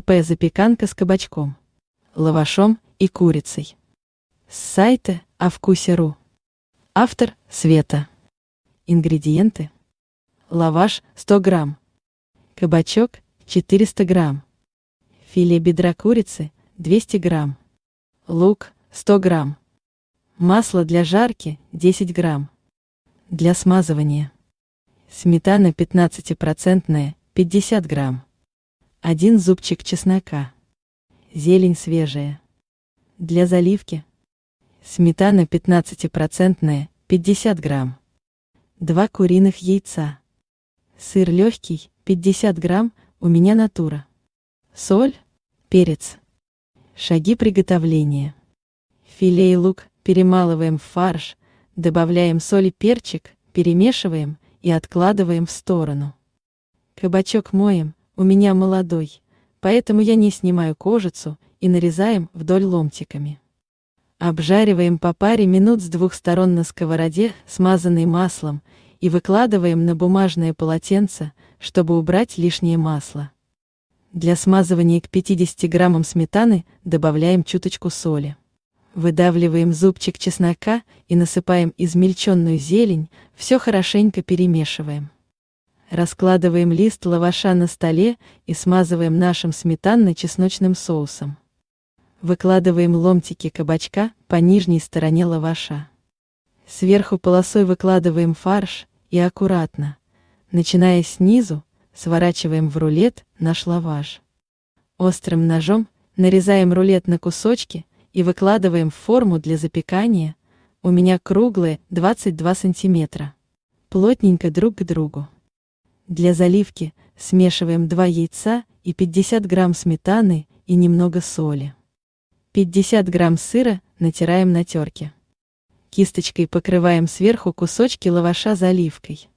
ПП запеканка с кабачком, лавашом и курицей. С сайта о вкусе.ру. Автор Света. Ингредиенты. Лаваш 100 грамм. Кабачок 400 грамм. Филе бедра курицы 200 грамм. Лук 100 грамм. Масло для жарки 10 грамм. Для смазывания. Сметана 15 50 грамм один зубчик чеснока. Зелень свежая. Для заливки. Сметана 15-процентная, 50 грамм. 2 куриных яйца. Сыр легкий, 50 грамм, у меня натура. Соль, перец. Шаги приготовления. Филе и лук перемалываем в фарш, добавляем соль и перчик, перемешиваем и откладываем в сторону. Кабачок моем, у меня молодой, поэтому я не снимаю кожицу и нарезаем вдоль ломтиками. Обжариваем по паре минут с двух сторон на сковороде, смазанной маслом, и выкладываем на бумажное полотенце, чтобы убрать лишнее масло. Для смазывания к 50 граммам сметаны добавляем чуточку соли. Выдавливаем зубчик чеснока и насыпаем измельченную зелень, все хорошенько перемешиваем. Раскладываем лист лаваша на столе и смазываем нашим сметанно-чесночным соусом. Выкладываем ломтики кабачка по нижней стороне лаваша. Сверху полосой выкладываем фарш и аккуратно, начиная снизу, сворачиваем в рулет наш лаваш. Острым ножом нарезаем рулет на кусочки и выкладываем в форму для запекания, у меня круглые 22 сантиметра, плотненько друг к другу. Для заливки смешиваем 2 яйца и 50 грамм сметаны и немного соли. 50 грамм сыра натираем на терке. Кисточкой покрываем сверху кусочки лаваша заливкой.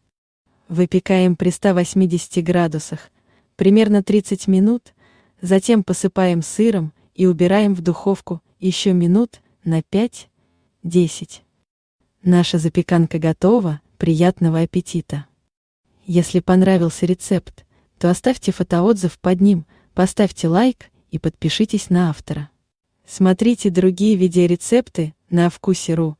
Выпекаем при 180 градусах примерно 30 минут, затем посыпаем сыром и убираем в духовку еще минут на 5-10. Наша запеканка готова, приятного аппетита! Если понравился рецепт, то оставьте фотоотзыв под ним, поставьте лайк и подпишитесь на автора. Смотрите другие видеорецепты на вкусе.ру